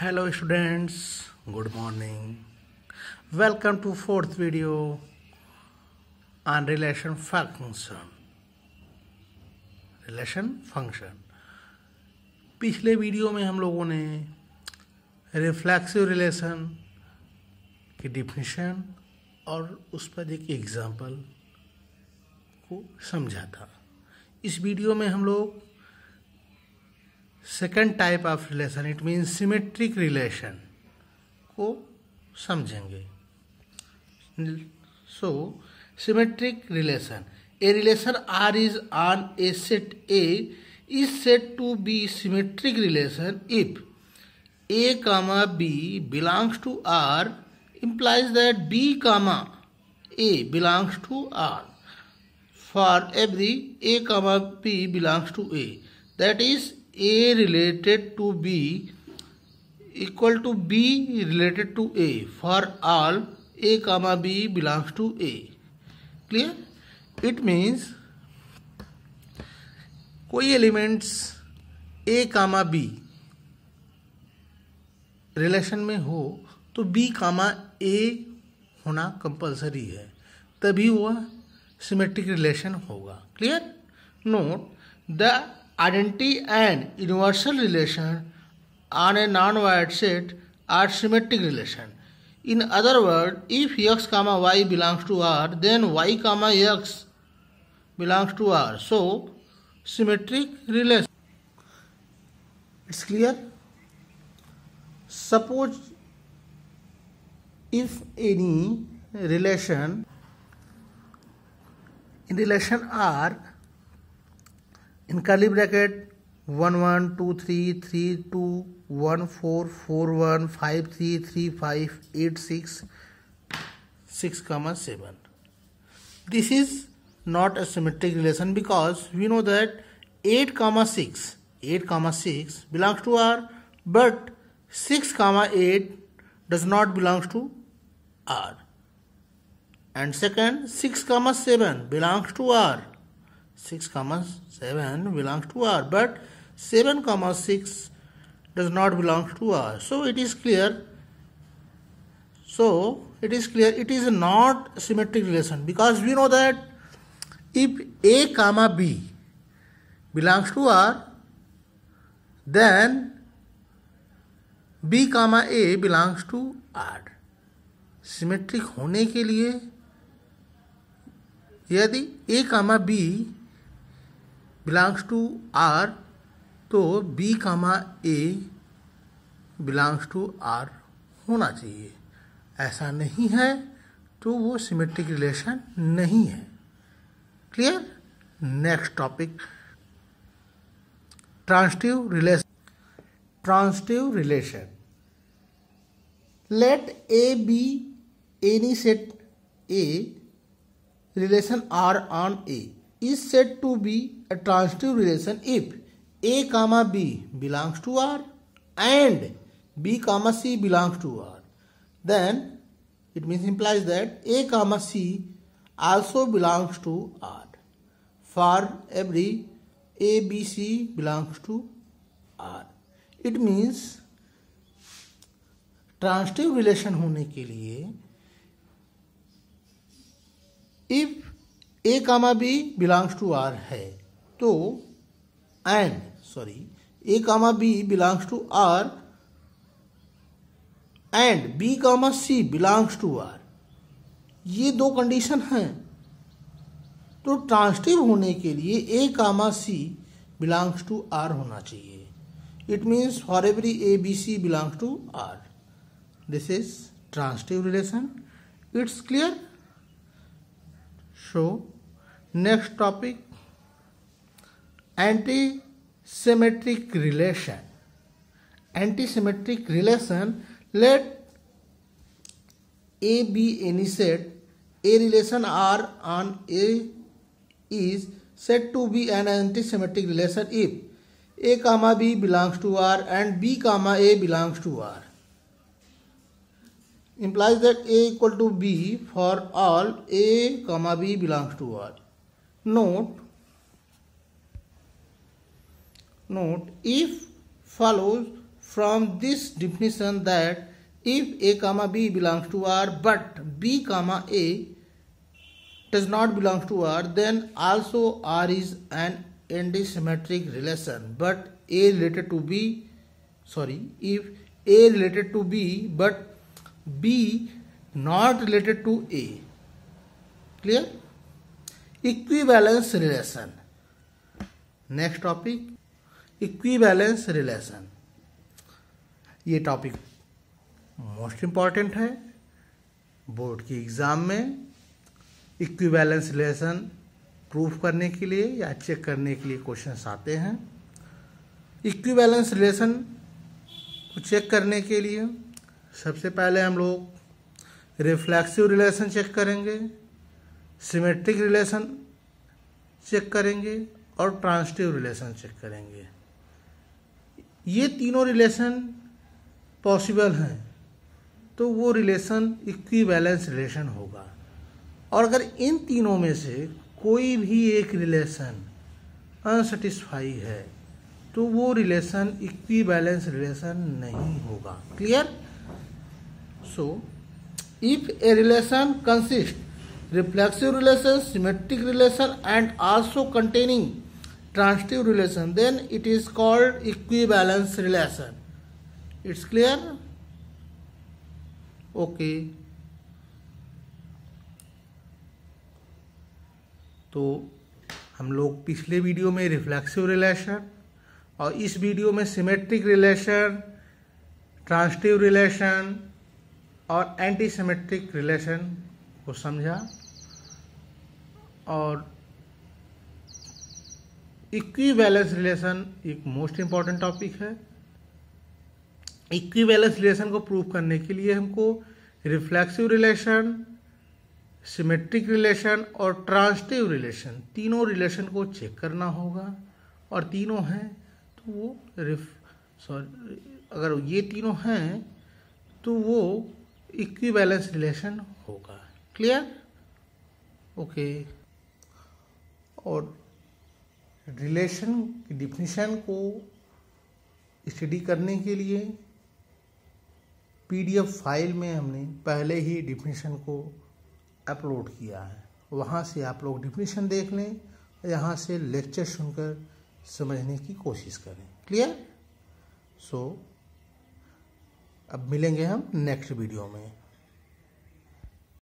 Hello students good morning welcome to fourth video on relation function relation function पिछले video में हम लोगों ने रिफ्लेक्सिव रिलेशन की डिफिनेशन और उस पर एक एग्जांपल को समझा था इस वीडियो में हम लोग second type of relation it means symmetric relation को समझेंगे so symmetric relation a relation R is on a set A is set to be symmetric relation if A comma B belongs to R implies that B comma A belongs to R for every A comma B belongs to A that is A related to B equal to B related to A for all A comma B belongs to A clear it means कोई elements A comma B relation में हो तो B comma ए होना compulsory है तभी वह symmetric relation होगा clear note the identity and universal relation on a non-void set are symmetric relation. In other words, if x comma y belongs to R, then y comma x belongs to R. So, symmetric relation. It's clear? Suppose if any relation in relation R in curly bracket 1 1 2 3 3 2 1 4 4 1 5 3 3 5 8 6 6 comma 7 this is not a symmetric relation because we know that 8 comma 6 8 comma 6 belongs to r but 6 comma 8 does not belongs to r and second 6 comma 7 belongs to r 6 comma 7 belongs to R but 7 comma 6 does not belong to R. So it is clear. So it is clear it is not symmetric relation because we know that if A comma B belongs to R then B comma A belongs to R. Symmetric होने के लिए यदि A comma B belongs to R तो B comma A belongs to R होना चाहिए ऐसा नहीं है तो वो सिमेट्रिक रिलेशन नहीं है clear next topic transitive relation transitive relation let A B any set a relation R on A is set to be a transitive relation if A comma B belongs to R and B comma C belongs to R then it means implies that A comma C also belongs to R for every A B C belongs to R it means transitive relation होने के लिए if A comma B belongs to R है तो and sorry A comma B belongs to R and B comma C belongs to R ये दो condition हैं तो transitive होने के लिए A comma C belongs to R होना चाहिए it means for every A B C belongs to R this is transitive relation it's clear so next topic anti symmetric relation anti symmetric relation let A B any set a relation R on A is set to be an anti symmetric relation if A comma B belongs to R and B comma A belongs to R implies that A equal to B for all A comma B belongs to R Note, note if follows from this definition that if a comma b belongs to r but b comma a does not belong to r then also r is an antisymmetric relation but a related to b sorry if a related to b but b not related to a clear equivalence relation next topic equivalence relation ये topic most important है board की exam में equivalence relation proof करने के लिए या check करने के लिए क्वेश्चन आते हैं इक्विवेलेंस रिलेशन को चेक करने के लिए सबसे पहले हम लोग रिफ्लेक्सिव रिलेशन चेक करेंगे सिमेट्रिक रिलेशन चेक करेंगे और ट्रांसटिव रिलेशन चेक करेंगे ये तीनों रिलेशन पॉसिबल हैं तो वो रिलेशन इक्वी बैलेंस रिलेशन होगा और अगर इन तीनों में से कोई भी एक रिलेशन अनसेटिस्फाई है तो वो रिलेशन इक्वी बैलेंस रिलेशन नहीं होगा clear so if a relation consist reflexive relation symmetric relation and also containing transitive relation then it is called equivalence relation it's clear okay तो हम लोग पिछले वीडियो में रिफ्लेक्सिव रिलेशन और इस video में सिमेट्रिक रिलेशन ट्रांसटिव रिलेशन और anti symmetric relation को समझा और इक्वी बैलेंस रिलेशन एक मोस्ट इम्पॉर्टेंट टॉपिक है इक्वी बैलेंस रिलेशन को प्रूव करने के लिए हमको रिफ्लेक्सिव रिलेशन सिमेट्रिक रिलेशन और ट्रांसटिव रिलेशन तीनों रिलेशन को चेक करना होगा और तीनों हैं तो वो रिफ सॉरी अगर ये तीनों हैं तो वो इक्वी बैलेंस रिलेशन होगा क्लियर ओके और रिलेशन की डिफिनीशन को स्टडी करने के लिए पीडीएफ फाइल में हमने पहले ही डिफिनीशन को अपलोड किया है वहाँ से आप लोग डिफिनीशन देख लें यहाँ से लेक्चर सुनकर समझने की कोशिश करें क्लियर सो so, अब मिलेंगे हम नेक्स्ट वीडियो में